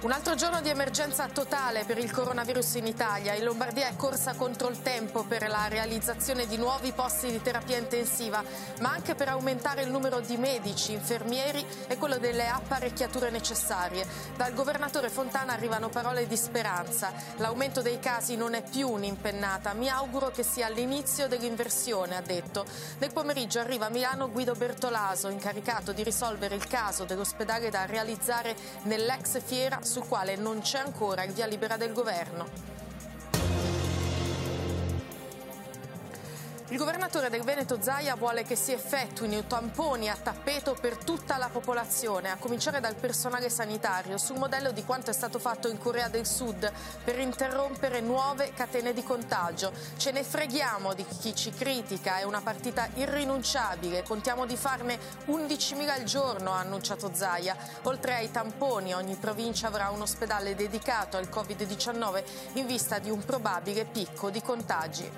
Un altro giorno di emergenza totale per il coronavirus in Italia. In Lombardia è corsa contro il tempo per la realizzazione di nuovi posti di terapia intensiva, ma anche per aumentare il numero di medici, infermieri e quello delle apparecchiature necessarie. Dal governatore Fontana arrivano parole di speranza. L'aumento dei casi non è più un'impennata. Mi auguro che sia l'inizio dell'inversione, ha detto. Nel pomeriggio arriva a Milano Guido Bertolaso, incaricato di risolvere il caso dell'ospedale da realizzare nell'ex fiera sul quale non c'è ancora il via libera del governo. Il governatore del Veneto Zaia vuole che si effettuino tamponi a tappeto per tutta la popolazione, a cominciare dal personale sanitario, sul modello di quanto è stato fatto in Corea del Sud per interrompere nuove catene di contagio. Ce ne freghiamo di chi ci critica, è una partita irrinunciabile, contiamo di farne 11.000 al giorno, ha annunciato Zaia. Oltre ai tamponi, ogni provincia avrà un ospedale dedicato al Covid-19 in vista di un probabile picco di contagi.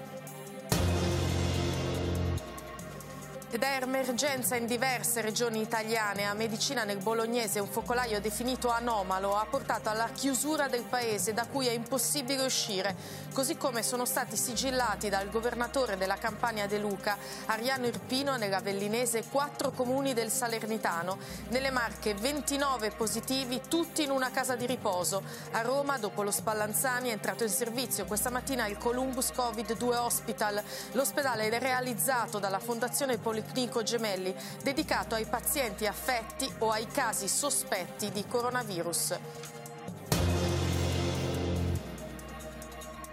Ed è emergenza in diverse regioni italiane. A Medicina nel Bolognese un focolaio definito anomalo ha portato alla chiusura del paese da cui è impossibile uscire, così come sono stati sigillati dal governatore della Campania De Luca, Ariano Irpino nella Vellinese, quattro comuni del Salernitano. Nelle Marche 29 positivi, tutti in una casa di riposo. A Roma, dopo lo Spallanzani, è entrato in servizio questa mattina il Columbus Covid 2 Hospital. L'ospedale è realizzato dalla Fondazione Politica Policlinico Gemelli, dedicato ai pazienti affetti o ai casi sospetti di coronavirus.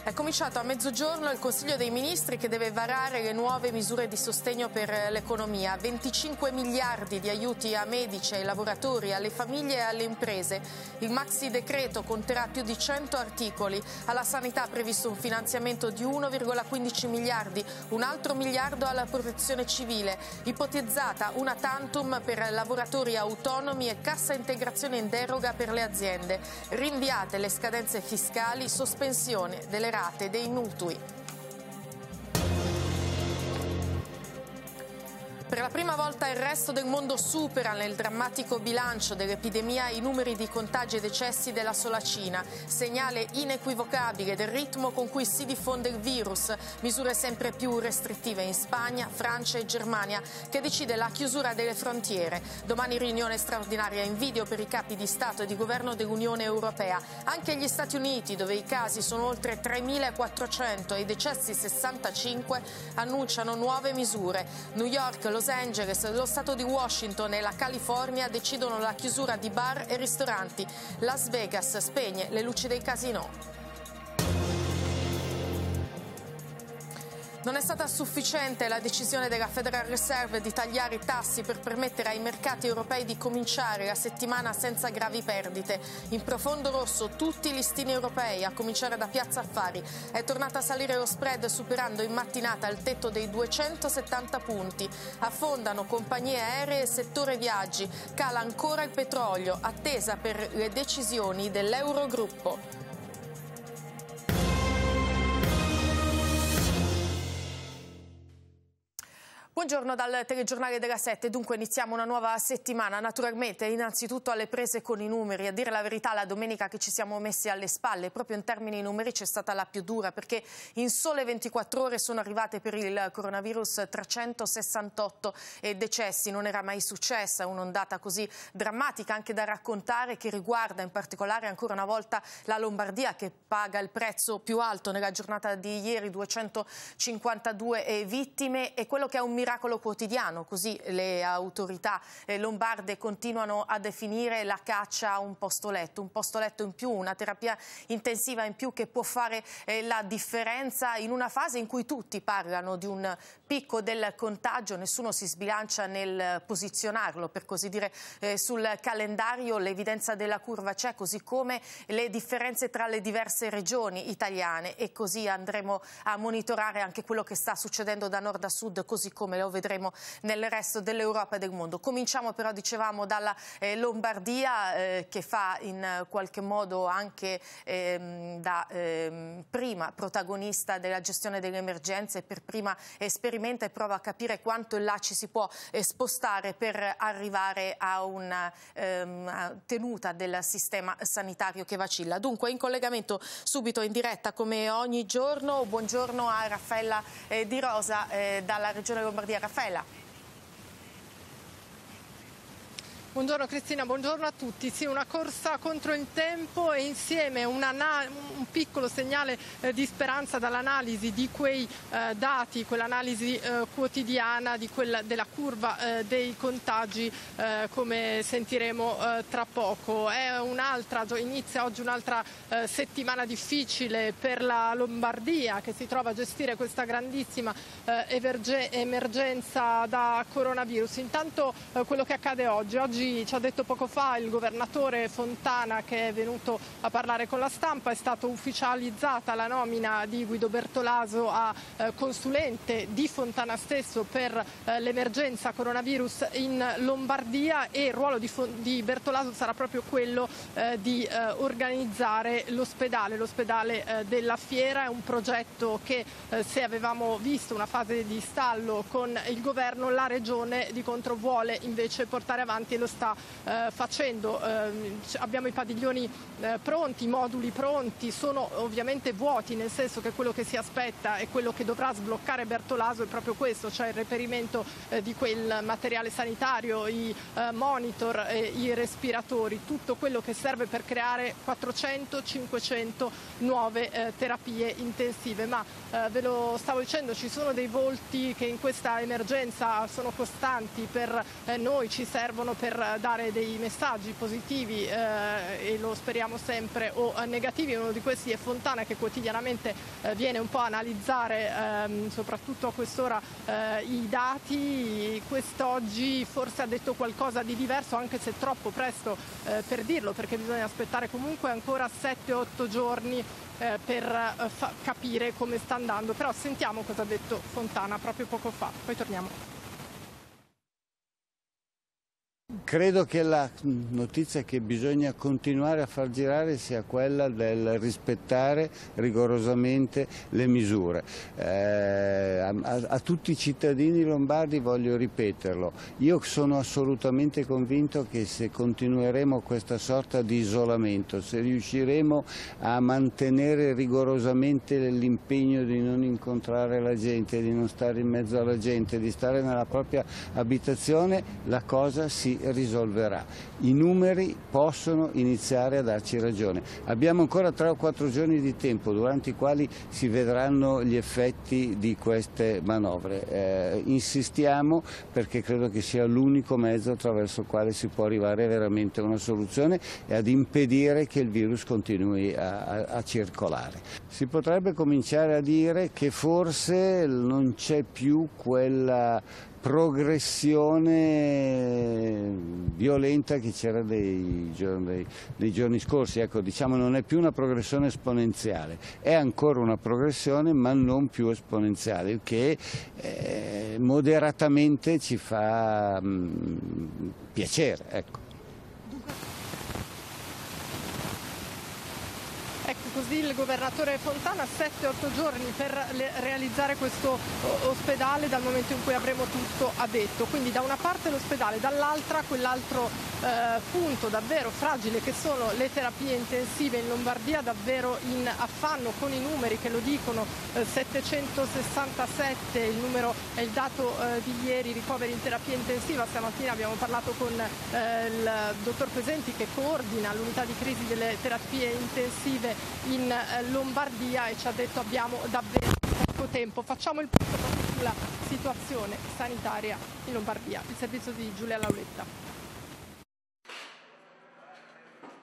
È cominciato a mezzogiorno il Consiglio dei Ministri che deve varare le nuove misure di sostegno per l'economia. 25 miliardi di aiuti a medici, ai lavoratori, alle famiglie e alle imprese. Il maxi decreto conterà più di 100 articoli. Alla sanità è previsto un finanziamento di 1,15 miliardi, un altro miliardo alla protezione civile. Ipotizzata una tantum per lavoratori autonomi e cassa integrazione in deroga per le aziende. Rinviate le scadenze fiscali, sospensione delle massacrate dei mutui. Per la prima volta il resto del mondo supera nel drammatico bilancio dell'epidemia i numeri di contagi e decessi della sola Cina, segnale inequivocabile del ritmo con cui si diffonde il virus, misure sempre più restrittive in Spagna, Francia e Germania che decide la chiusura delle frontiere. Domani riunione straordinaria in video per i capi di Stato e di Governo dell'Unione Europea. Anche gli Stati Uniti, dove i casi sono oltre 3.400 e i decessi 65, annunciano nuove misure. New York, Los Angeles, lo Stato di Washington e la California decidono la chiusura di bar e ristoranti. Las Vegas spegne le luci dei casinò. Non è stata sufficiente la decisione della Federal Reserve di tagliare i tassi per permettere ai mercati europei di cominciare la settimana senza gravi perdite. In profondo rosso tutti i listini europei, a cominciare da Piazza Affari. È tornata a salire lo spread superando in mattinata il tetto dei 270 punti. Affondano compagnie aeree e settore viaggi. Cala ancora il petrolio, attesa per le decisioni dell'Eurogruppo. Buongiorno dal telegiornale della 7, dunque iniziamo una nuova settimana, naturalmente innanzitutto alle prese con i numeri, a dire la verità la domenica che ci siamo messi alle spalle, proprio in termini numerici è stata la più dura perché in sole 24 ore sono arrivate per il coronavirus 368 decessi, non era mai successa un'ondata così drammatica anche da raccontare che riguarda in particolare ancora una volta la Lombardia che paga il prezzo più alto nella giornata di ieri, 252 eh, vittime e quello che è un miracolo miracolo quotidiano, così le autorità eh, lombarde continuano a definire la caccia un posto letto, un posto letto in più, una terapia intensiva in più che può fare eh, la differenza in una fase in cui tutti parlano di un picco del contagio, nessuno si sbilancia nel posizionarlo, per così dire, eh, sul calendario l'evidenza della curva c'è, così come le differenze tra le diverse regioni italiane e così andremo a monitorare anche quello che sta succedendo da nord a sud, così come lo vedremo nel resto dell'Europa e del mondo. Cominciamo però, dicevamo, dalla eh, Lombardia eh, che fa in qualche modo anche ehm, da ehm, prima protagonista della gestione delle emergenze, per prima esperimenta e prova a capire quanto là ci si può eh, spostare per arrivare a una ehm, tenuta del sistema sanitario che vacilla. Dunque in collegamento subito in diretta come ogni giorno, buongiorno a Raffaella eh, Di Rosa eh, dalla Regione Lombardia. Bombardier Rafale. Buongiorno Cristina, buongiorno a tutti. Sì, una corsa contro il tempo e insieme una, un piccolo segnale eh, di speranza dall'analisi di quei eh, dati, quell'analisi eh, quotidiana quella, della curva eh, dei contagi eh, come sentiremo eh, tra poco. inizia oggi un'altra settimana difficile per la Lombardia che si trova a gestire questa grandissima emergenza da coronavirus. Intanto quello che accade oggi, oggi oggi ci ha detto poco fa il governatore Fontana che è venuto a parlare con la stampa, è stata ufficializzata la nomina di Guido Bertolaso a eh, consulente di Fontana stesso per eh, l'emergenza coronavirus in Lombardia e il ruolo di, di Bertolaso sarà proprio quello eh, di eh, organizzare l'ospedale, l'ospedale eh, della fiera, è un progetto che eh, se avevamo visto una fase di stallo con il governo, la regione di contro vuole invece portare avanti e lo sta eh, facendo. Eh, abbiamo i padiglioni eh, pronti, i moduli pronti, sono ovviamente vuoti, nel senso che quello che si aspetta e quello che dovrà sbloccare Bertolaso è proprio questo, cioè il reperimento eh, di quel materiale sanitario, i eh, monitor, i respiratori, tutto quello che serve per creare 400-500 nuove eh, terapie intensive. Ma ve lo stavo dicendo, ci sono dei volti che in questa emergenza sono costanti per noi, ci servono per per dare dei messaggi positivi eh, e lo speriamo sempre o eh, negativi. Uno di questi è Fontana che quotidianamente eh, viene un po' a analizzare ehm, soprattutto a quest'ora eh, i dati. Quest'oggi forse ha detto qualcosa di diverso anche se troppo presto eh, per dirlo perché bisogna aspettare comunque ancora 7-8 giorni eh, per capire come sta andando. Però sentiamo cosa ha detto Fontana proprio poco fa, poi torniamo. Credo che la notizia che bisogna continuare a far girare sia quella del rispettare rigorosamente le misure. Eh, a, a, tutti i cittadini lombardi voglio ripeterlo, io sono assolutamente convinto che se continueremo questa sorta di isolamento, se riusciremo a mantenere rigorosamente l'impegno di non incontrare la gente, di non stare in mezzo alla gente, di stare nella propria abitazione, la cosa si risolverà. I numeri possono iniziare a darci ragione. Abbiamo ancora tre o quattro giorni di tempo durante i quali si vedranno gli effetti di queste manovre. Eh, insistiamo perché credo che sia l'unico mezzo attraverso il quale si può arrivare veramente a una soluzione e ad impedire che il virus continui a, a, a circolare. Si potrebbe cominciare a dire che forse non c'è più quella progressione violenta che c'era dei giorni scorsi, ecco diciamo non è più una progressione esponenziale, è ancora una progressione ma non più esponenziale il che eh, moderatamente ci fa mh, mm, piacere. Ecco. così il governatore Fontana, 7-8 giorni per le- realizzare questo ospedale dal momento in cui avremo tutto a detto. Quindi da una parte l'ospedale, dall'altra quell'altro eh, punto davvero fragile che sono le terapie intensive in Lombardia, davvero in affanno con i numeri che lo dicono, eh, 767 il numero è il dato eh, di ieri, ricoveri in terapia intensiva, stamattina abbiamo parlato con eh, il dottor Presenti che coordina l'unità di crisi delle terapie intensive in eh, Lombardia e ci ha detto abbiamo davvero poco tempo. Facciamo il punto sulla situazione sanitaria in Lombardia. Il servizio di Giulia Lauletta.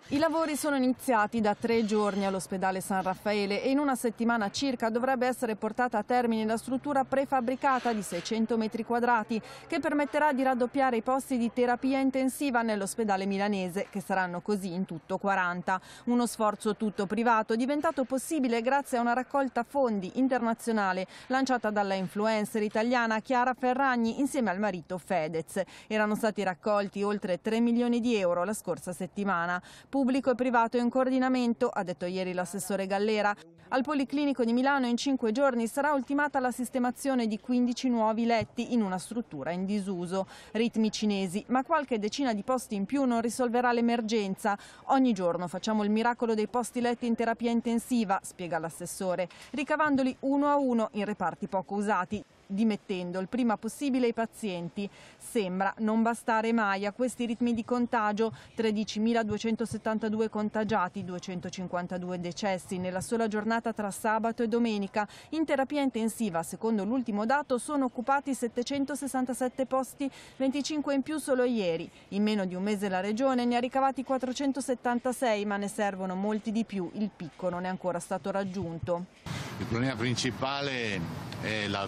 I lavori sono iniziati da tre giorni all'ospedale San Raffaele e in una settimana circa dovrebbe essere portata a termine la struttura prefabbricata di 600 metri quadrati che permetterà di raddoppiare i posti di terapia intensiva nell'ospedale milanese che saranno così in tutto 40. Uno sforzo tutto privato diventato possibile grazie a una raccolta fondi internazionale lanciata dalla influencer italiana Chiara Ferragni insieme al marito Fedez. Erano stati raccolti oltre 3 milioni di euro la scorsa settimana pubblico e privato in coordinamento, ha detto ieri l'assessore Gallera. Al Policlinico di Milano in cinque giorni sarà ultimata la sistemazione di 15 nuovi letti in una struttura in disuso. Ritmi cinesi, ma qualche decina di posti in più non risolverà l'emergenza. Ogni giorno facciamo il miracolo dei posti letti in terapia intensiva, spiega l'assessore, ricavandoli uno a uno in reparti poco usati dimettendo il prima possibile i pazienti. Sembra non bastare mai a questi ritmi di contagio, 13.272 contagiati, 252 decessi nella sola giornata tra sabato e domenica. In terapia intensiva, secondo l'ultimo dato, sono occupati 767 posti, 25 in più solo ieri. In meno di un mese la Regione ne ha ricavati 476, ma ne servono molti di più. Il picco non è ancora stato raggiunto. Il problema principale è la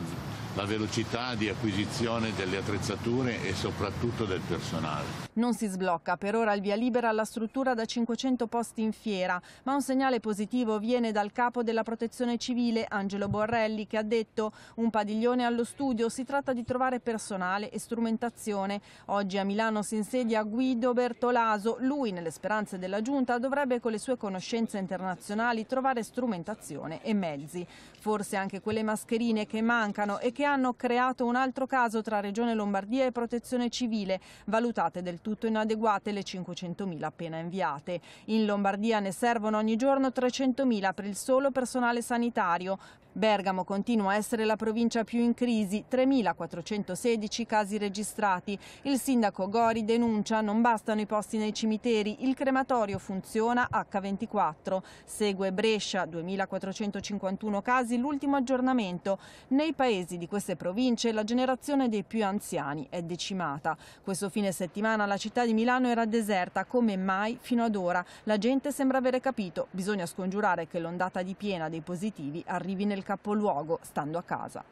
la velocità di acquisizione delle attrezzature e soprattutto del personale. Non si sblocca per ora il via libera alla struttura da 500 posti in fiera, ma un segnale positivo viene dal capo della protezione civile, Angelo Borrelli, che ha detto un padiglione allo studio, si tratta di trovare personale e strumentazione. Oggi a Milano si insedia Guido Bertolaso, lui nelle speranze della giunta dovrebbe con le sue conoscenze internazionali trovare strumentazione e mezzi forse anche quelle mascherine che mancano e che hanno creato un altro caso tra Regione Lombardia e Protezione Civile, valutate del tutto inadeguate le 500.000 appena inviate. In Lombardia ne servono ogni giorno 300.000 per il solo personale sanitario, Bergamo continua a essere la provincia più in crisi, 3.416 casi registrati. Il sindaco Gori denuncia non bastano i posti nei cimiteri, il crematorio funziona H24. Segue Brescia, 2.451 casi, l'ultimo aggiornamento. Nei paesi di queste province la generazione dei più anziani è decimata. Questo fine settimana la città di Milano era deserta come mai fino ad ora. La gente sembra avere capito, bisogna scongiurare che l'ondata di piena dei positivi arrivi nel capoluogo stando a casa.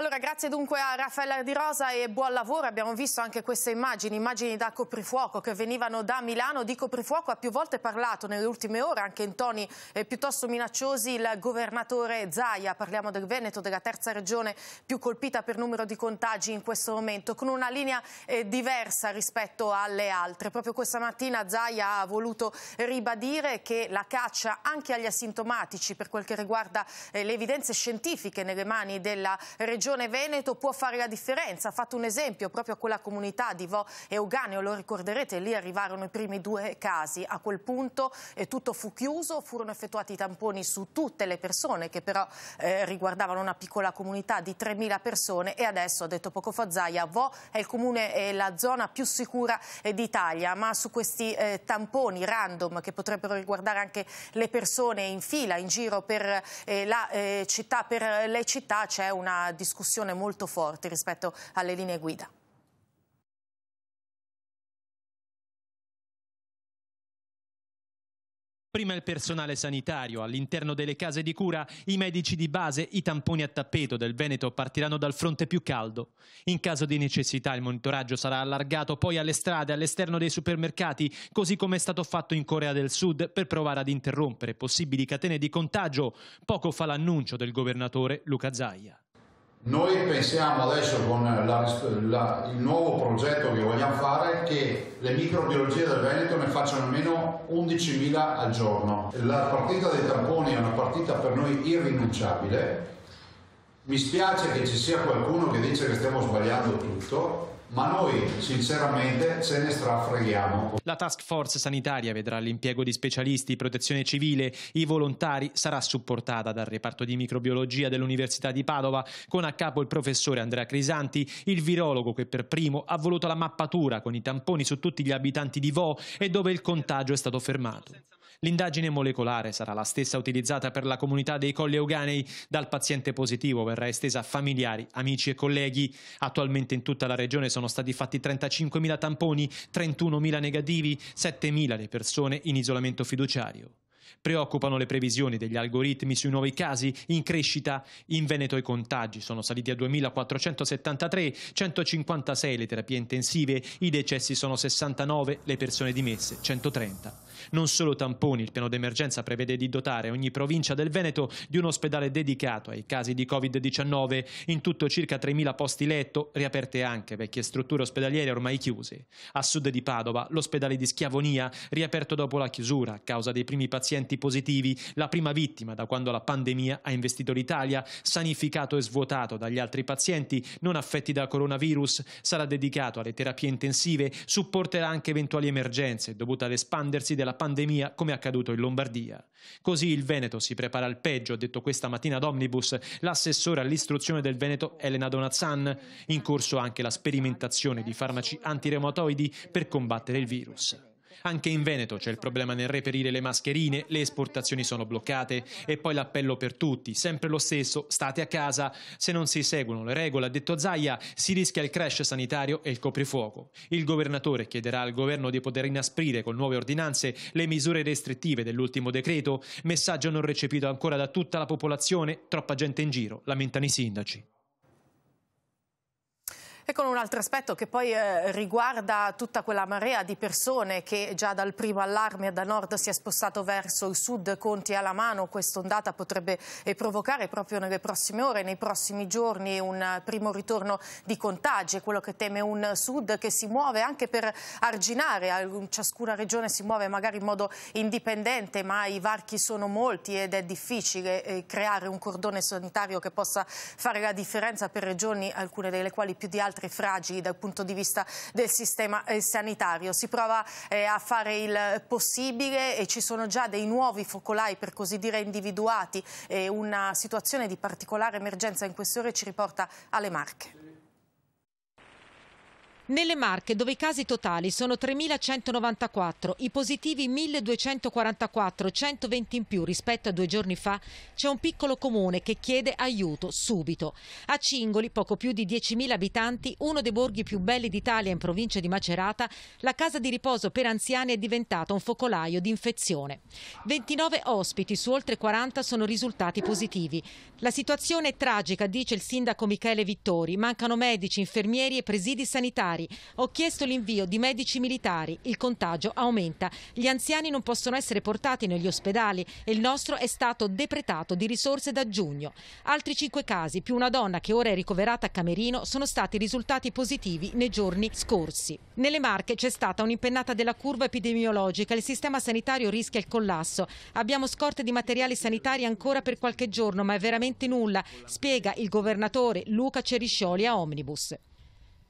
Allora, grazie dunque a Raffaella Di Rosa e buon lavoro. Abbiamo visto anche queste immagini, immagini da coprifuoco che venivano da Milano. Di coprifuoco ha più volte parlato nelle ultime ore, anche in toni eh, piuttosto minacciosi, il governatore Zaia. Parliamo del Veneto, della terza regione più colpita per numero di contagi in questo momento, con una linea eh, diversa rispetto alle altre. Proprio questa mattina Zaia ha voluto ribadire che la caccia anche agli asintomatici per quel che riguarda eh, le evidenze scientifiche nelle mani della regione Regione Veneto può fare la differenza. Ha fatto un esempio proprio a quella comunità di Vo e Oganeo, lo ricorderete, lì arrivarono i primi due casi. A quel punto eh, tutto fu chiuso, furono effettuati i tamponi su tutte le persone che però eh, riguardavano una piccola comunità di 3.000 persone e adesso, ha detto poco fa Zaia, Vo è il comune e la zona più sicura eh, d'Italia, ma su questi eh, tamponi random che potrebbero riguardare anche le persone in fila, in giro per, eh, la, eh, città, per le città c'è una discussione discussione molto forte rispetto alle linee guida. Prima il personale sanitario, all'interno delle case di cura, i medici di base, i tamponi a tappeto del Veneto partiranno dal fronte più caldo. In caso di necessità il monitoraggio sarà allargato poi alle strade, all'esterno dei supermercati, così come è stato fatto in Corea del Sud per provare ad interrompere possibili catene di contagio. Poco fa l'annuncio del governatore Luca Zaia. Noi pensiamo adesso con la, la, il nuovo progetto che vogliamo fare che le microbiologie del Veneto ne facciano almeno 11.000 al giorno. La partita dei tamponi è una partita per noi irrinunciabile. Mi spiace che ci sia qualcuno che dice che stiamo sbagliando tutto, ma noi sinceramente ce ne strafreghiamo. La task force sanitaria vedrà l'impiego di specialisti, protezione civile, i volontari, sarà supportata dal reparto di microbiologia dell'Università di Padova con a capo il professore Andrea Crisanti, il virologo che per primo ha voluto la mappatura con i tamponi su tutti gli abitanti di Vo e dove il contagio è stato fermato. L'indagine molecolare sarà la stessa utilizzata per la comunità dei Colli Euganei, dal paziente positivo verrà estesa a familiari, amici e colleghi. Attualmente in tutta la regione sono stati fatti 35.000 tamponi, 31.000 negativi, 7.000 le persone in isolamento fiduciario. Preoccupano le previsioni degli algoritmi sui nuovi casi in crescita. In Veneto i contagi sono saliti a 2.473, 156 le terapie intensive, i decessi sono 69, le persone dimesse 130. Non solo tamponi, il piano d'emergenza prevede di dotare ogni provincia del Veneto di un ospedale dedicato ai casi di Covid-19, in tutto circa 3.000 posti letto, riaperte anche vecchie strutture ospedaliere ormai chiuse. A sud di Padova l'ospedale di Schiavonia, riaperto dopo la chiusura a causa dei primi pazienti pazienti positivi, la prima vittima da quando la pandemia ha investito l'Italia, sanificato e svuotato dagli altri pazienti non affetti da coronavirus, sarà dedicato alle terapie intensive, supporterà anche eventuali emergenze dovute all'espandersi della pandemia come accaduto in Lombardia. Così il Veneto si prepara al peggio, ha detto questa mattina ad Omnibus l'assessore all'istruzione del Veneto Elena Donazzan, in corso anche la sperimentazione di farmaci antirematoidi per combattere il virus. Anche in Veneto c'è il problema nel reperire le mascherine, le esportazioni sono bloccate e poi l'appello per tutti, sempre lo stesso, state a casa, se non si seguono le regole, ha detto Zaia, si rischia il crash sanitario e il coprifuoco. Il governatore chiederà al governo di poter inasprire con nuove ordinanze le misure restrittive dell'ultimo decreto, messaggio non recepito ancora da tutta la popolazione, troppa gente in giro, lamentano i sindaci. E con un altro aspetto che poi eh, riguarda tutta quella marea di persone che già dal primo allarme da nord si è spostato verso il sud, conti alla mano, quest'ondata potrebbe eh, provocare proprio nelle prossime ore, nei prossimi giorni un primo ritorno di contagi, è quello che teme un sud che si muove anche per arginare, ciascuna regione si muove magari in modo indipendente, ma i varchi sono molti ed è difficile eh, creare un cordone sanitario che possa fare la differenza per regioni, alcune delle quali più di altre altri fragili dal punto di vista del sistema eh, sanitario. Si prova eh, a fare il possibile e ci sono già dei nuovi focolai per così dire individuati. Eh, una situazione di particolare emergenza in queste ore ci riporta alle Marche. Nelle Marche, dove i casi totali sono 3.194, i positivi 1.244, 120 in più rispetto a due giorni fa, c'è un piccolo comune che chiede aiuto subito. A Cingoli, poco più di 10.000 abitanti, uno dei borghi più belli d'Italia in provincia di Macerata, la casa di riposo per anziani è diventata un focolaio di infezione. 29 ospiti su oltre 40 sono risultati positivi. La situazione è tragica, dice il sindaco Michele Vittori. Mancano medici, infermieri e presidi sanitari militari. Ho chiesto l'invio di medici militari, il contagio aumenta. Gli anziani non possono essere portati negli ospedali e il nostro è stato depretato di risorse da giugno. Altri cinque casi, più una donna che ora è ricoverata a Camerino, sono stati risultati positivi nei giorni scorsi. Nelle Marche c'è stata un'impennata della curva epidemiologica, il sistema sanitario rischia il collasso. Abbiamo scorte di materiali sanitari ancora per qualche giorno, ma è veramente nulla, spiega il governatore Luca Ceriscioli a Omnibus.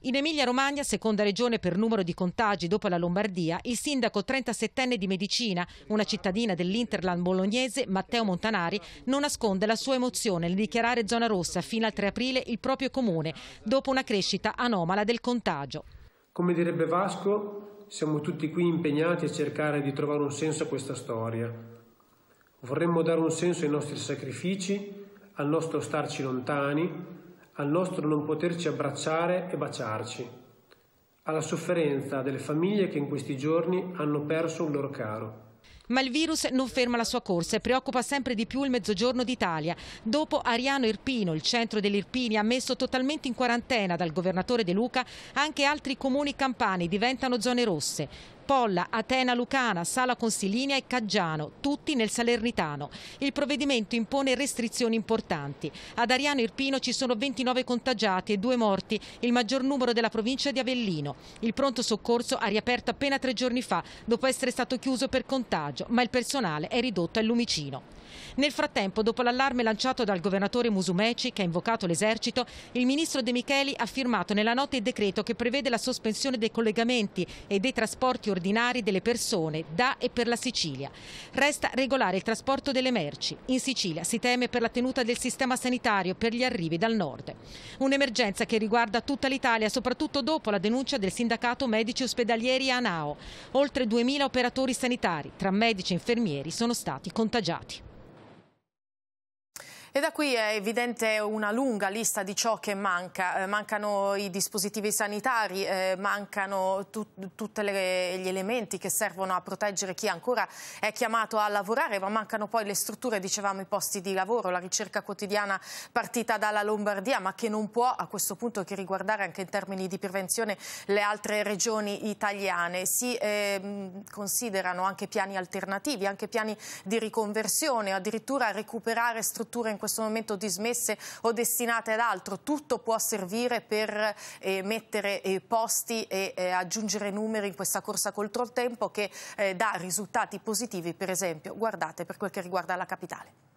In Emilia-Romagna, seconda regione per numero di contagi dopo la Lombardia, il sindaco 37enne di Medicina, una cittadina dell'Interland bolognese, Matteo Montanari, non nasconde la sua emozione nel dichiarare zona rossa fino al 3 aprile il proprio comune, dopo una crescita anomala del contagio. Come direbbe Vasco, siamo tutti qui impegnati a cercare di trovare un senso a questa storia. Vorremmo dare un senso ai nostri sacrifici, al nostro starci lontani al nostro non poterci abbracciare e baciarci, alla sofferenza delle famiglie che in questi giorni hanno perso un loro caro. Ma il virus non ferma la sua corsa e preoccupa sempre di più il mezzogiorno d'Italia. Dopo Ariano Irpino, il centro dell'Irpini ha messo totalmente in quarantena dal governatore De Luca, anche altri comuni campani diventano zone rosse. Polla, Atena Lucana, Sala Consilina e Caggiano, tutti nel Salernitano. Il provvedimento impone restrizioni importanti. Ad Ariano Irpino ci sono 29 contagiati e due morti, il maggior numero della provincia di Avellino. Il pronto soccorso ha riaperto appena tre giorni fa, dopo essere stato chiuso per contagio, ma il personale è ridotto al lumicino. Nel frattempo, dopo l'allarme lanciato dal governatore Musumeci, che ha invocato l'esercito, il ministro De Micheli ha firmato nella notte il decreto che prevede la sospensione dei collegamenti e dei trasporti ordinari delle persone da e per la Sicilia. Resta regolare il trasporto delle merci. In Sicilia si teme per la tenuta del sistema sanitario per gli arrivi dal nord. Un'emergenza che riguarda tutta l'Italia, soprattutto dopo la denuncia del sindacato medici ospedalieri ANAO. Oltre 2.000 operatori sanitari, tra medici e infermieri, sono stati contagiati. E da qui è evidente una lunga lista di ciò che manca. Eh, mancano i dispositivi sanitari, eh, mancano tutti gli elementi che servono a proteggere chi ancora è chiamato a lavorare, ma mancano poi le strutture, dicevamo i posti di lavoro, la ricerca quotidiana partita dalla Lombardia, ma che non può a questo punto che riguardare anche in termini di prevenzione le altre regioni italiane. Si eh, considerano anche piani alternativi, anche piani di riconversione, addirittura recuperare strutture in questo momento dismesse o destinate ad altro, tutto può servire per eh, mettere eh, posti e eh, aggiungere numeri in questa corsa contro il tempo che eh, dà risultati positivi, per esempio, guardate, per quel che riguarda la capitale.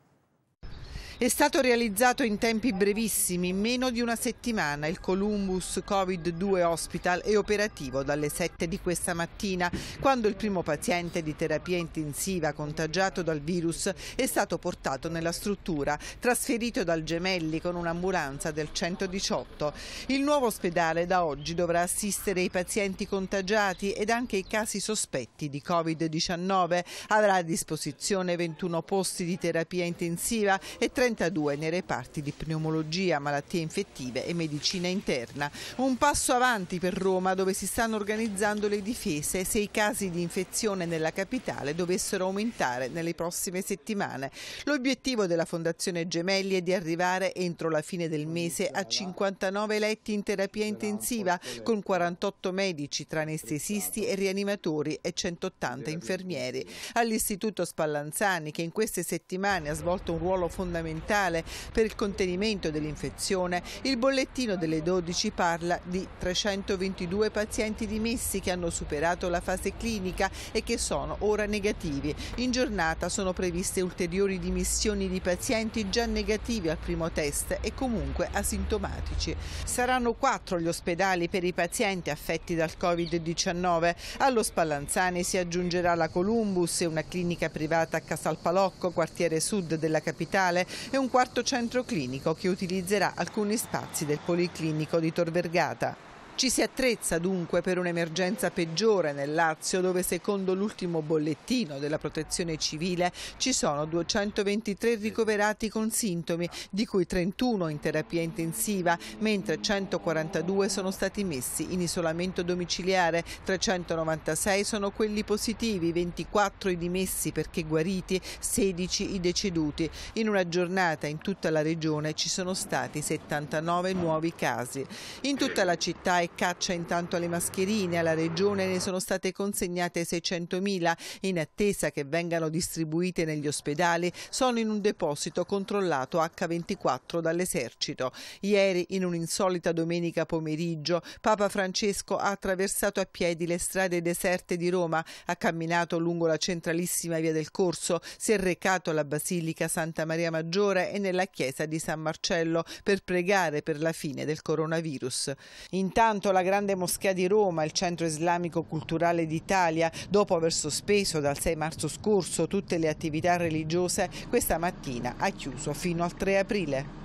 È stato realizzato in tempi brevissimi, meno di una settimana, il Columbus Covid-2 Hospital è operativo dalle 7 di questa mattina, quando il primo paziente di terapia intensiva contagiato dal virus è stato portato nella struttura, trasferito dal Gemelli con un'ambulanza del 118. Il nuovo ospedale da oggi dovrà assistere i pazienti contagiati ed anche i casi sospetti di Covid-19. Avrà a disposizione 21 posti di terapia intensiva e 30 32 nei reparti di pneumologia, malattie infettive e medicina interna. Un passo avanti per Roma dove si stanno organizzando le difese se i casi di infezione nella capitale dovessero aumentare nelle prossime settimane. L'obiettivo della Fondazione Gemelli è di arrivare entro la fine del mese a 59 letti in terapia intensiva con 48 medici tra anestesisti e rianimatori e 180 infermieri. All'Istituto Spallanzani che in queste settimane ha svolto un ruolo fondamentale fondamentale per il contenimento dell'infezione, il bollettino delle 12 parla di 322 pazienti dimessi che hanno superato la fase clinica e che sono ora negativi. In giornata sono previste ulteriori dimissioni di pazienti già negativi al primo test e comunque asintomatici. Saranno quattro gli ospedali per i pazienti affetti dal Covid-19. Allo Spallanzani si aggiungerà la Columbus e una clinica privata a Casalpalocco, quartiere sud della capitale, e un quarto centro clinico che utilizzerà alcuni spazi del Policlinico di Tor Vergata. Ci si attrezza dunque per un'emergenza peggiore nel Lazio dove secondo l'ultimo bollettino della protezione civile ci sono 223 ricoverati con sintomi di cui 31 in terapia intensiva mentre 142 sono stati messi in isolamento domiciliare, 396 sono quelli positivi, 24 i dimessi perché guariti, 16 i deceduti. In una giornata in tutta la regione ci sono stati 79 nuovi casi. In tutta la città e caccia intanto alle mascherine. Alla regione ne sono state consegnate 600.000 in attesa che vengano distribuite negli ospedali. Sono in un deposito controllato H24 dall'esercito. Ieri, in un'insolita domenica pomeriggio, Papa Francesco ha attraversato a piedi le strade deserte di Roma, ha camminato lungo la centralissima via del Corso, si è recato alla Basilica Santa Maria Maggiore e nella chiesa di San Marcello per pregare per la fine del coronavirus. Intanto Intanto la Grande Moschea di Roma, il centro islamico culturale d'Italia, dopo aver sospeso dal 6 marzo scorso tutte le attività religiose, questa mattina ha chiuso fino al 3 aprile.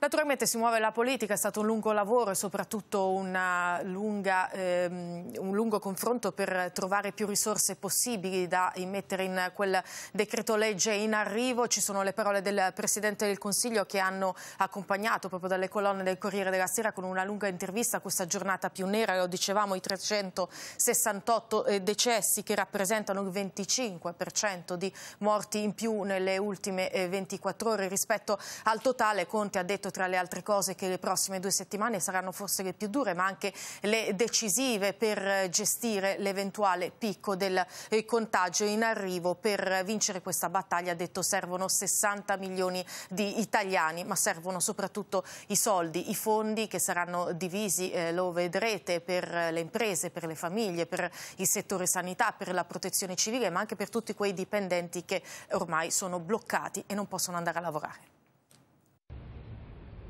Naturalmente si muove la politica, è stato un lungo lavoro e soprattutto lunga, ehm, un lungo confronto per trovare più risorse possibili da immettere in quel decreto legge in arrivo. Ci sono le parole del Presidente del Consiglio che hanno accompagnato proprio dalle colonne del Corriere della Sera con una lunga intervista questa giornata più nera, lo dicevamo, i 368 eh, decessi che rappresentano il 25% di morti in più nelle ultime 24 eh, ore rispetto al totale. Conte ha detto detto tra le altre cose che le prossime due settimane saranno forse le più dure ma anche le decisive per gestire l'eventuale picco del eh, contagio in arrivo. Per vincere questa battaglia ha detto servono 60 milioni di italiani ma servono soprattutto i soldi, i fondi che saranno divisi, eh, lo vedrete, per le imprese, per le famiglie, per il settore sanità, per la protezione civile ma anche per tutti quei dipendenti che ormai sono bloccati e non possono andare a lavorare.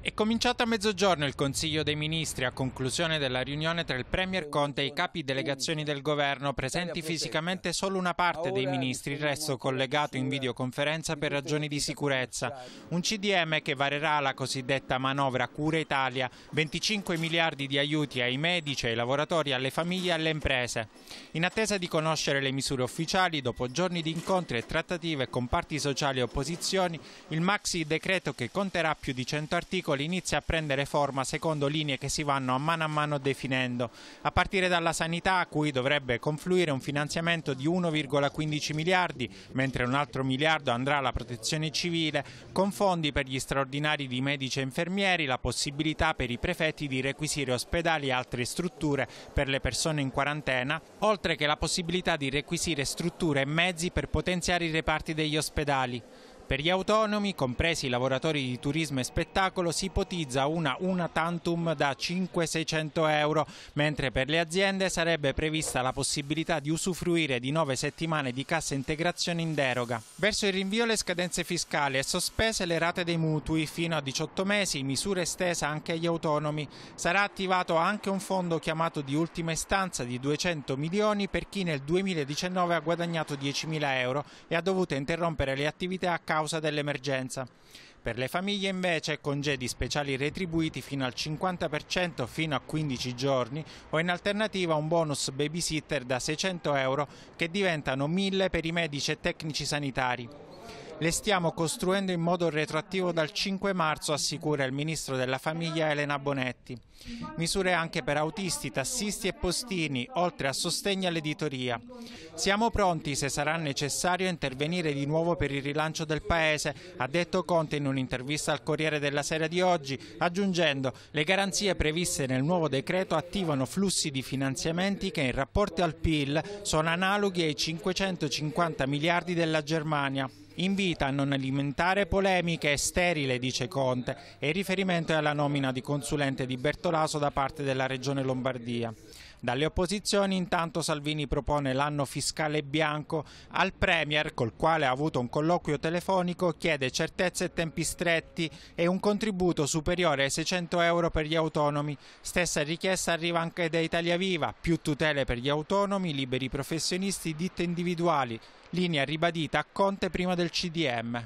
È cominciato a mezzogiorno il Consiglio dei Ministri a conclusione della riunione tra il Premier Conte e i capi delegazioni del governo, presenti fisicamente solo una parte dei ministri, il resto collegato in videoconferenza per ragioni di sicurezza. Un CDM che varerà la cosiddetta manovra Cura Italia, 25 miliardi di aiuti ai medici, ai lavoratori, alle famiglie e alle imprese. In attesa di conoscere le misure ufficiali, dopo giorni di incontri e trattative con parti sociali e opposizioni, il maxi decreto che conterà più di 100 articoli piccoli inizia a prendere forma secondo linee che si vanno a mano a mano definendo, a partire dalla sanità a cui dovrebbe confluire un finanziamento di 1,15 miliardi, mentre un altro miliardo andrà alla protezione civile, con fondi per gli straordinari di medici e infermieri, la possibilità per i prefetti di requisire ospedali e altre strutture per le persone in quarantena, oltre che la possibilità di requisire strutture e mezzi per potenziare i reparti degli ospedali. Per gli autonomi, compresi i lavoratori di turismo e spettacolo, si ipotizza una una tantum da 5-600 euro, mentre per le aziende sarebbe prevista la possibilità di usufruire di 9 settimane di cassa integrazione in deroga. Verso il rinvio le scadenze fiscali e sospese le rate dei mutui fino a 18 mesi, misura estesa anche agli autonomi. Sarà attivato anche un fondo chiamato di ultima istanza di 200 milioni per chi nel 2019 ha guadagnato 10.000 euro e ha dovuto interrompere le attività a causa causa dell'emergenza. Per le famiglie invece congedi speciali retribuiti fino al 50% fino a 15 giorni o in alternativa un bonus babysitter da 600 euro che diventano 1000 per i medici e tecnici sanitari. Le stiamo costruendo in modo retroattivo dal 5 marzo, assicura il ministro della famiglia Elena Bonetti. Misure anche per autisti, tassisti e postini, oltre a sostegno all'editoria. Siamo pronti, se sarà necessario, intervenire di nuovo per il rilancio del Paese, ha detto Conte in un'intervista al Corriere della Sera di oggi, aggiungendo le garanzie previste nel nuovo decreto attivano flussi di finanziamenti che in rapporto al PIL sono analoghi ai 550 miliardi della Germania invita a non alimentare polemiche è sterile, dice Conte, e il riferimento è alla nomina di consulente di Bertolaso da parte della Regione Lombardia. Dalle opposizioni intanto Salvini propone l'anno fiscale bianco al Premier col quale ha avuto un colloquio telefonico, chiede certezze e tempi stretti e un contributo superiore ai 600 euro per gli autonomi. Stessa richiesta arriva anche da Italia Viva, più tutele per gli autonomi, liberi professionisti, ditte individuali, linea ribadita a Conte prima del CDM.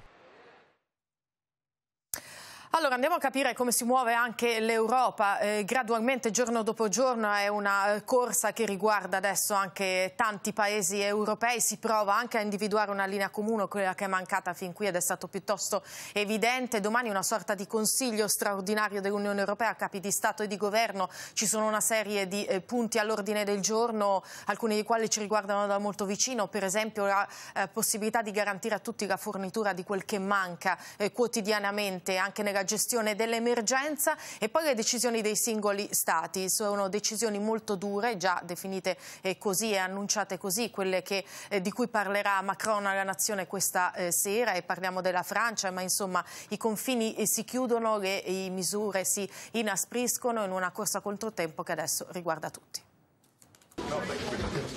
Allora andiamo a capire come si muove anche l'Europa, eh, gradualmente giorno dopo giorno è una eh, corsa che riguarda adesso anche tanti paesi europei, si prova anche a individuare una linea comune, quella che è mancata fin qui ed è stato piuttosto evidente, domani una sorta di consiglio straordinario dell'Unione Europea, capi di Stato e di Governo, ci sono una serie di eh, punti all'ordine del giorno, alcuni dei quali ci riguardano da molto vicino, per esempio la eh, possibilità di garantire a tutti la fornitura di quel che manca eh, quotidianamente anche nella della gestione dell'emergenza e poi le decisioni dei singoli stati. Sono decisioni molto dure, già definite eh, così e annunciate così, quelle che, eh, di cui parlerà Macron alla nazione questa eh, sera e parliamo della Francia, ma insomma i confini si chiudono, le misure si inaspriscono in una corsa contro tempo che adesso riguarda tutti.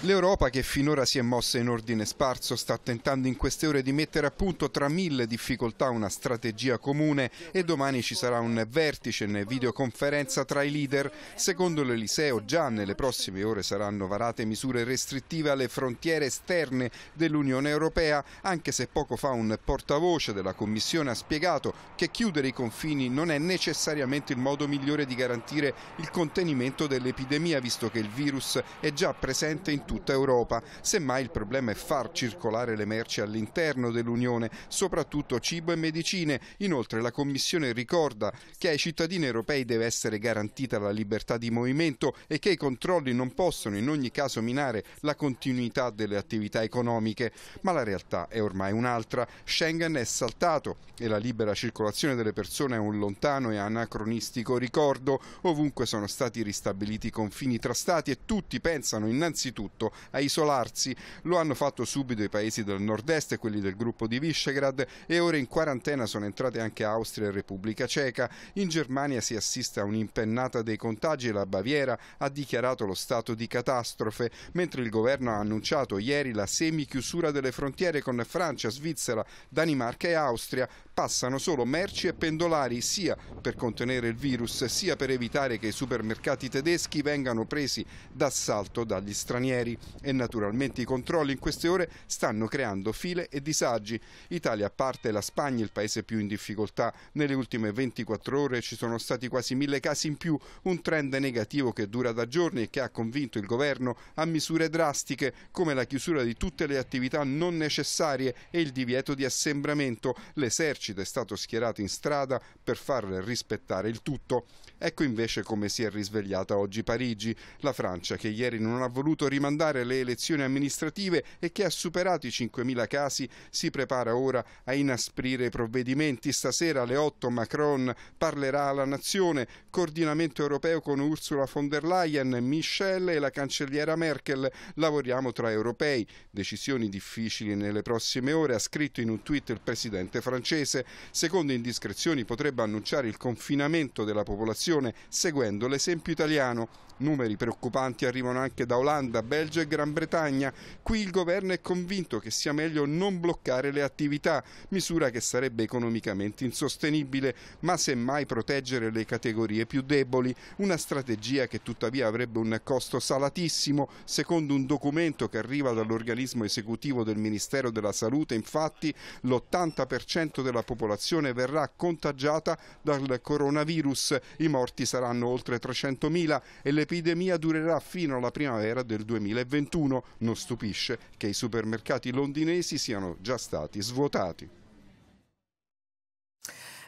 L'Europa, che finora si è mossa in ordine sparso, sta tentando in queste ore di mettere a punto tra mille difficoltà una strategia comune e domani ci sarà un vertice in videoconferenza tra i leader. Secondo l'Eliseo, già nelle prossime ore saranno varate misure restrittive alle frontiere esterne dell'Unione Europea, anche se poco fa un portavoce della Commissione ha spiegato che chiudere i confini non è necessariamente il modo migliore di garantire il contenimento dell'epidemia, visto che il virus è già presente in tutto tutta Europa. Semmai il problema è far circolare le merci all'interno dell'Unione, soprattutto cibo e medicine. Inoltre la Commissione ricorda che ai cittadini europei deve essere garantita la libertà di movimento e che i controlli non possono in ogni caso minare la continuità delle attività economiche. Ma la realtà è ormai un'altra. Schengen è saltato e la libera circolazione delle persone è un lontano e anacronistico ricordo. Ovunque sono stati ristabiliti i confini tra stati e tutti pensano innanzitutto fatto a isolarsi. Lo hanno fatto subito i paesi del nord-est quelli del gruppo di Visegrad e ora in quarantena sono entrate anche Austria e Repubblica Ceca. In Germania si assiste a un'impennata dei contagi e la Baviera ha dichiarato lo stato di catastrofe, mentre il governo ha annunciato ieri la semichiusura delle frontiere con Francia, Svizzera, Danimarca e Austria passano solo merci e pendolari sia per contenere il virus sia per evitare che i supermercati tedeschi vengano presi d'assalto dagli stranieri e naturalmente i controlli in queste ore stanno creando file e disagi. Italia a parte la Spagna, il paese più in difficoltà, nelle ultime 24 ore ci sono stati quasi mille casi in più, un trend negativo che dura da giorni e che ha convinto il governo a misure drastiche come la chiusura di tutte le attività non necessarie e il divieto di assembramento. L'esercito l'esercito è stato schierato in strada per far rispettare il tutto Ecco invece come si è risvegliata oggi Parigi, la Francia che ieri non ha voluto rimandare le elezioni amministrative e che ha superato i 5.000 casi si prepara ora a inasprire i provvedimenti. Stasera alle 8 Macron parlerà alla nazione, coordinamento europeo con Ursula von der Leyen, Michel e la cancelliera Merkel, lavoriamo tra europei, decisioni difficili nelle prossime ore, ha scritto in un tweet il presidente francese, secondo indiscrezioni potrebbe annunciare il confinamento della popolazione situazione seguendo l'esempio italiano. Numeri preoccupanti arrivano anche da Olanda, Belgio e Gran Bretagna. Qui il governo è convinto che sia meglio non bloccare le attività, misura che sarebbe economicamente insostenibile, ma semmai proteggere le categorie più deboli, una strategia che tuttavia avrebbe un costo salatissimo. Secondo un documento che arriva dall'organismo esecutivo del Ministero della Salute, infatti, l'80% della popolazione verrà contagiata dal coronavirus. In morti saranno oltre 300.000 e l'epidemia durerà fino alla primavera del 2021. Non stupisce che i supermercati londinesi siano già stati svuotati.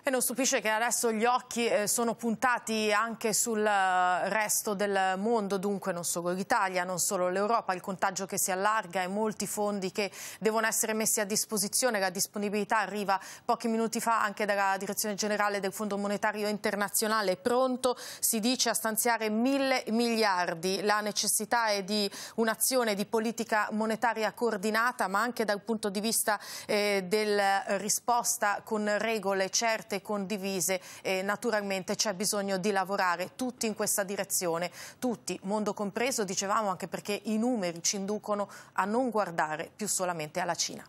E non stupisce che adesso gli occhi eh, sono puntati anche sul eh, resto del mondo, dunque non solo l'Italia, non solo l'Europa, il contagio che si allarga e molti fondi che devono essere messi a disposizione. La disponibilità arriva pochi minuti fa anche dalla Direzione Generale del Fondo Monetario Internazionale. Pronto, si dice, a stanziare mille miliardi. La necessità è di un'azione di politica monetaria coordinata, ma anche dal punto di vista eh, della eh, risposta con regole certe giuste, condivise, e naturalmente c'è bisogno di lavorare tutti in questa direzione, tutti, mondo compreso, dicevamo anche perché i numeri ci inducono a non guardare più solamente alla Cina.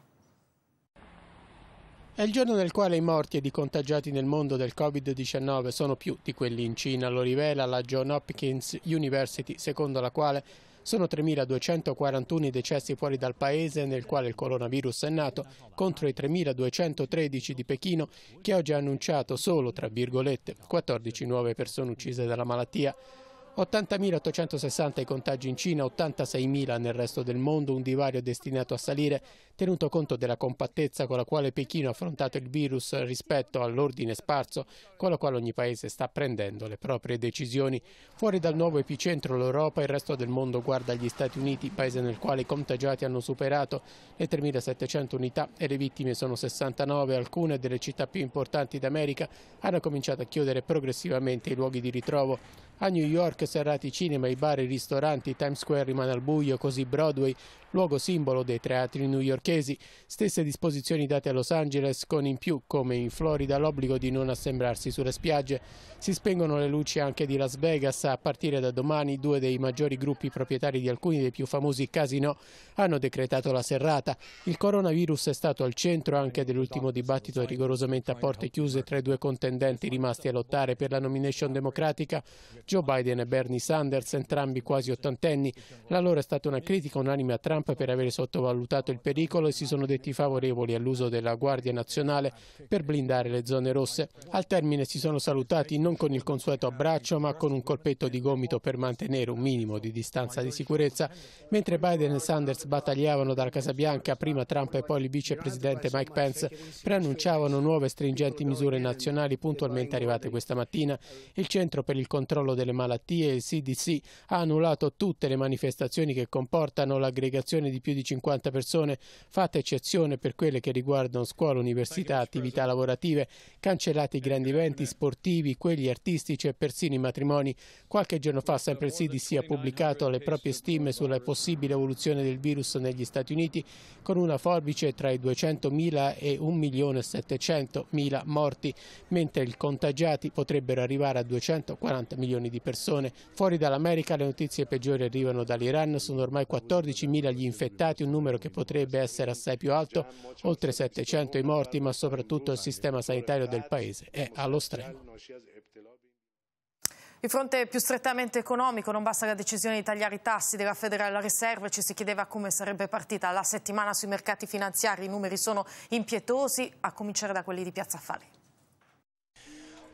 È il giorno nel quale i morti ed i contagiati nel mondo del Covid-19 sono più di quelli in Cina, lo rivela la John Hopkins University, secondo la quale sono 3.241 i decessi fuori dal paese nel quale il coronavirus è nato, contro i 3.213 di Pechino che oggi ha annunciato solo, tra virgolette, 14 nuove persone uccise dalla malattia. 80.860 i contagi in Cina, 86.000 nel resto del mondo, un divario destinato a salire, tenuto conto della compattezza con la quale Pechino ha affrontato il virus rispetto all'ordine sparso con la quale ogni paese sta prendendo le proprie decisioni. Fuori dal nuovo epicentro l'Europa, il resto del mondo guarda gli Stati Uniti, paese nel quale i contagiati hanno superato le 3.700 unità e le vittime sono 69. Alcune delle città più importanti d'America hanno cominciato a chiudere progressivamente i luoghi di ritrovo. A New York serrati i cinema, i bar, i ristoranti, Times Square rimane al buio, così Broadway, luogo simbolo dei teatri newyorchesi. Stesse disposizioni date a Los Angeles, con in più, come in Florida, l'obbligo di non assembrarsi sulle spiagge. Si spengono le luci anche di Las Vegas, a partire da domani due dei maggiori gruppi proprietari di alcuni dei più famosi casino hanno decretato la serrata. Il coronavirus è stato al centro anche dell'ultimo dibattito rigorosamente a porte chiuse tra i due contendenti rimasti a lottare per la nomination democratica Joe Biden e Bernie Sanders, entrambi quasi ottantenni. La loro è stata una critica unanime a Trump per aver sottovalutato il pericolo e si sono detti favorevoli all'uso della Guardia Nazionale per blindare le zone rosse. Al termine si sono salutati non con il consueto abbraccio ma con un colpetto di gomito per mantenere un minimo di distanza di sicurezza. Mentre Biden e Sanders battagliavano dalla Casa Bianca, prima Trump e poi il vicepresidente Mike Pence preannunciavano nuove stringenti misure nazionali puntualmente arrivate questa mattina. Il Centro per il controllo delle malattie, il CDC ha annullato tutte le manifestazioni che comportano l'aggregazione di più di 50 persone, fatta eccezione per quelle che riguardano scuole, università, attività lavorative, cancellati i grandi eventi sportivi, quelli artistici e persino i matrimoni. Qualche giorno fa sempre il CDC ha pubblicato le proprie stime sulla possibile evoluzione del virus negli Stati Uniti con una forbice tra i 200.000 e 1.700.000 morti, mentre i contagiati potrebbero arrivare a 240 milioni milioni di persone. Fuori dall'America le notizie peggiori arrivano dall'Iran, sono ormai 14.000 gli infettati, un numero che potrebbe essere assai più alto, oltre 700 i morti, ma soprattutto il sistema sanitario del paese è allo stremo. Il fronte più strettamente economico, non basta la decisione di tagliare i tassi della Federal Reserve, ci si chiedeva come sarebbe partita la settimana sui mercati finanziari, i numeri sono impietosi, a cominciare da quelli di Piazza Fale.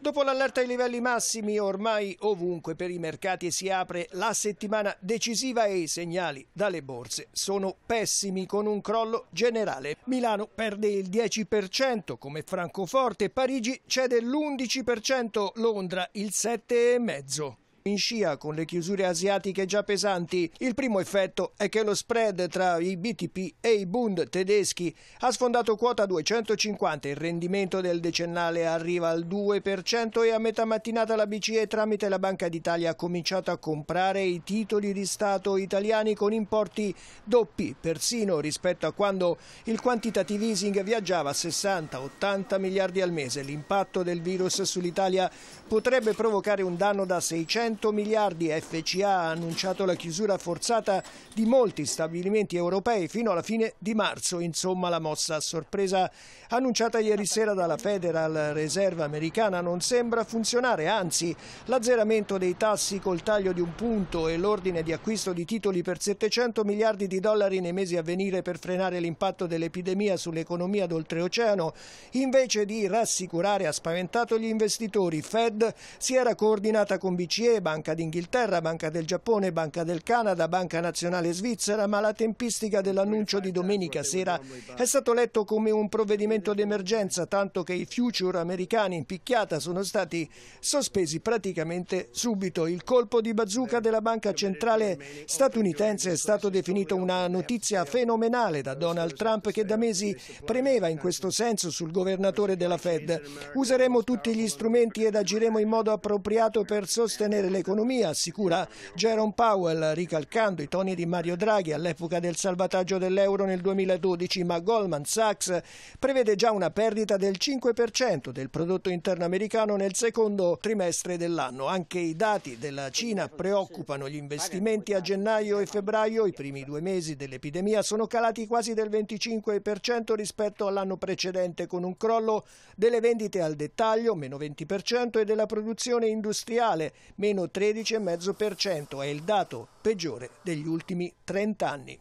Dopo l'allerta ai livelli massimi ormai ovunque per i mercati si apre la settimana decisiva e i segnali dalle borse sono pessimi con un crollo generale. Milano perde il 10% come Francoforte, Parigi cede l'11%, Londra il 7,5% in scia con le chiusure asiatiche già pesanti. Il primo effetto è che lo spread tra i BTP e i Bund tedeschi ha sfondato quota 250, il rendimento del decennale arriva al 2% e a metà mattinata la BCE tramite la Banca d'Italia ha cominciato a comprare i titoli di Stato italiani con importi doppi, persino rispetto a quando il quantitative easing viaggiava a 60-80 miliardi al mese. L'impatto del virus sull'Italia potrebbe provocare un danno da 600 100 miliardi, FCA ha annunciato la chiusura forzata di molti stabilimenti europei fino alla fine di marzo, insomma la mossa a sorpresa annunciata ieri sera dalla Federal Reserve americana non sembra funzionare, anzi l'azzeramento dei tassi col taglio di un punto e l'ordine di acquisto di titoli per 700 miliardi di dollari nei mesi a venire per frenare l'impatto dell'epidemia sull'economia d'oltreoceano, invece di rassicurare ha spaventato gli investitori. Fed si era coordinata con BCE, Banca d'Inghilterra, Banca del Giappone, Banca del Canada, Banca Nazionale Svizzera, ma la tempistica dell'annuncio di domenica sera è stato letto come un provvedimento d'emergenza, tanto che i future americani in picchiata sono stati sospesi praticamente subito. Il colpo di bazooka della Banca Centrale statunitense è stato definito una notizia fenomenale da Donald Trump che da mesi premeva in questo senso sul governatore della Fed. Useremo tutti gli strumenti ed agiremo in modo appropriato per sostenere dell'economia, assicura Jerome Powell ricalcando i toni di Mario Draghi all'epoca del salvataggio dell'euro nel 2012, ma Goldman Sachs prevede già una perdita del 5% del prodotto interno americano nel secondo trimestre dell'anno. Anche i dati della Cina preoccupano gli investimenti a gennaio e febbraio, i primi due mesi dell'epidemia sono calati quasi del 25% rispetto all'anno precedente con un crollo delle vendite al dettaglio meno 20% e della produzione industriale meno 13,5% è il dato peggiore degli ultimi 30 anni.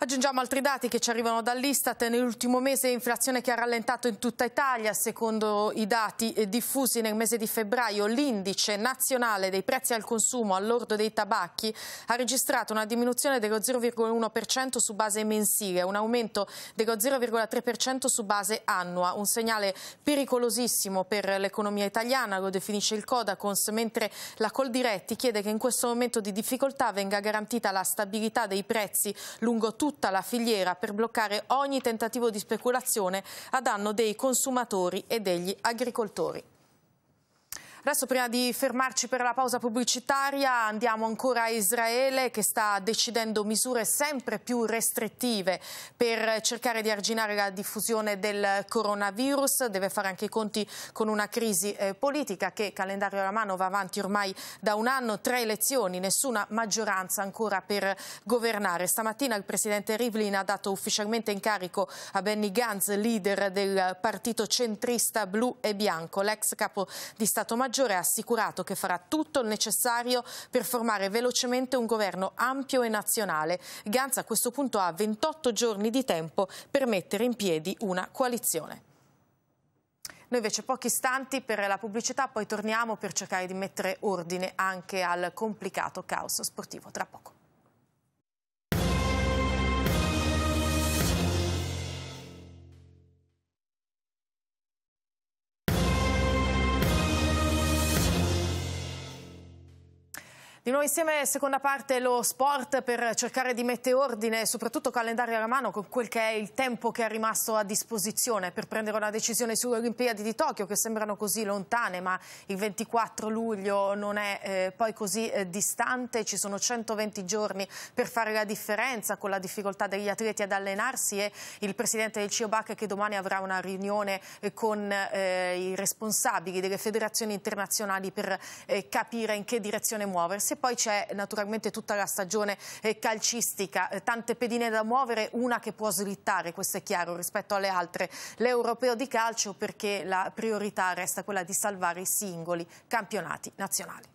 Aggiungiamo altri dati che ci arrivano dall'Istat. Nell'ultimo mese inflazione che ha rallentato in tutta Italia. Secondo i dati eh, diffusi nel mese di febbraio, l'indice nazionale dei prezzi al consumo all'ordo dei tabacchi ha registrato una diminuzione dello 0,1% su base mensile, un aumento dello 0,3% su base annua. Un segnale pericolosissimo per l'economia italiana, lo definisce il Codacons, mentre la Coldiretti chiede che in questo momento di difficoltà venga garantita la stabilità dei prezzi lungo tutto tutta la filiera per bloccare ogni tentativo di speculazione a danno dei consumatori e degli agricoltori. Adesso prima di fermarci per la pausa pubblicitaria andiamo ancora a Israele che sta decidendo misure sempre più restrittive per cercare di arginare la diffusione del coronavirus. Deve fare anche i conti con una crisi eh, politica che calendario alla mano va avanti ormai da un anno. Tre elezioni, nessuna maggioranza ancora per governare. Stamattina il presidente Rivlin ha dato ufficialmente incarico a Benny Gantz, leader del partito centrista blu e bianco, l'ex capo di Stato Maggiore Maggiore ha assicurato che farà tutto il necessario per formare velocemente un governo ampio e nazionale. Ganz a questo punto ha 28 giorni di tempo per mettere in piedi una coalizione. Noi invece pochi istanti per la pubblicità, poi torniamo per cercare di mettere ordine anche al complicato caos sportivo tra poco. Di nuovo insieme, seconda parte, lo sport per cercare di mettere ordine, soprattutto calendario alla mano, con quel che è il tempo che è rimasto a disposizione per prendere una decisione sulle Olimpiadi di Tokyo, che sembrano così lontane, ma il 24 luglio non è eh, poi così eh, distante. Ci sono 120 giorni per fare la differenza con la difficoltà degli atleti ad allenarsi e il presidente del CIOBAC che domani avrà una riunione eh, con eh, i responsabili delle federazioni internazionali per eh, capire in che direzione muoversi poi c'è naturalmente tutta la stagione eh, calcistica, eh, tante pedine da muovere, una che può slittare, questo è chiaro, rispetto alle altre, l'europeo di calcio perché la priorità resta quella di salvare i singoli campionati nazionali.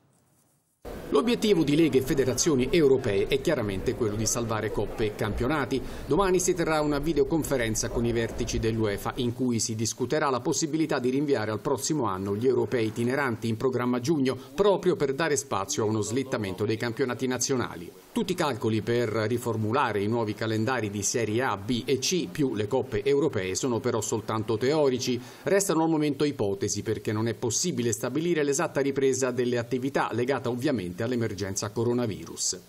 L'obiettivo di leghe e federazioni europee è chiaramente quello di salvare coppe e campionati. Domani si terrà una videoconferenza con i vertici dell'UEFA in cui si discuterà la possibilità di rinviare al prossimo anno gli europei itineranti in programma giugno proprio per dare spazio a uno slittamento dei campionati nazionali. Tutti i calcoli per riformulare i nuovi calendari di Serie A, B e C più le coppe europee sono però soltanto teorici. Restano al momento ipotesi perché non è possibile stabilire l'esatta ripresa delle attività legata ovviamente all'emergenza coronavirus.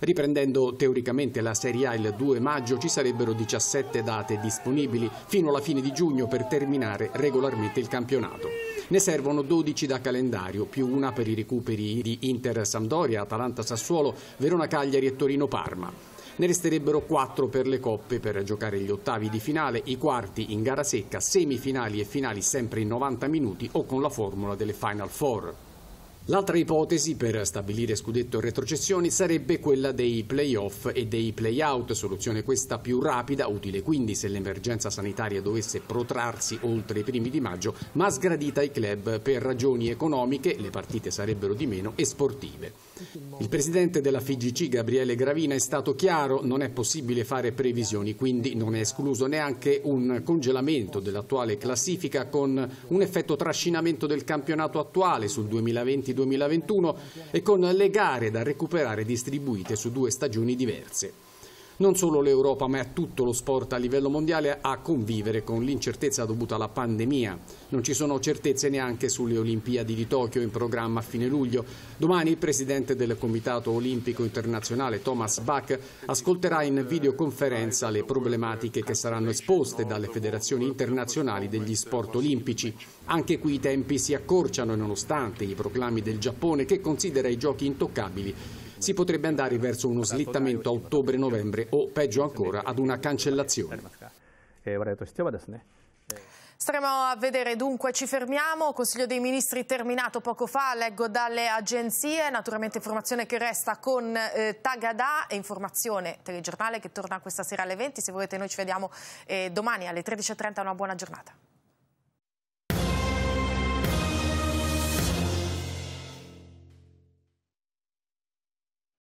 Riprendendo teoricamente la Serie A il 2 maggio ci sarebbero 17 date disponibili fino alla fine di giugno per terminare regolarmente il campionato. Ne servono 12 da calendario, più una per i recuperi di Inter Sampdoria, Atalanta Sassuolo, Verona Cagliari e Torino Parma. Ne resterebbero 4 per le coppe per giocare gli ottavi di finale, i quarti in gara secca, semifinali e finali sempre in 90 minuti o con la formula delle Final Four. L'altra ipotesi per stabilire scudetto e retrocessioni sarebbe quella dei play-off e dei play-out, soluzione questa più rapida, utile quindi se l'emergenza sanitaria dovesse protrarsi oltre i primi di maggio, ma sgradita ai club per ragioni economiche, le partite sarebbero di meno e sportive. Il presidente della FIGC, Gabriele Gravina, è stato chiaro, non è possibile fare previsioni, quindi non è escluso neanche un congelamento dell'attuale classifica con un effetto trascinamento del campionato attuale sul 2020 2020-2021 e con le gare da recuperare distribuite su due stagioni diverse non solo l'Europa ma tutto lo sport a livello mondiale a convivere con l'incertezza dovuta alla pandemia. Non ci sono certezze neanche sulle Olimpiadi di Tokyo in programma a fine luglio. Domani il presidente del Comitato Olimpico Internazionale Thomas Bach ascolterà in videoconferenza le problematiche che saranno esposte dalle federazioni internazionali degli sport olimpici. Anche qui i tempi si accorciano nonostante i proclami del Giappone che considera i giochi intoccabili si potrebbe andare verso uno slittamento a ottobre-novembre o, peggio ancora, ad una cancellazione. Staremo a vedere dunque, ci fermiamo, Consiglio dei Ministri terminato poco fa, leggo dalle agenzie, naturalmente informazione che resta con eh, Tagada e informazione telegiornale che torna questa sera alle 20, se volete noi ci vediamo eh, domani alle 13.30, una buona giornata.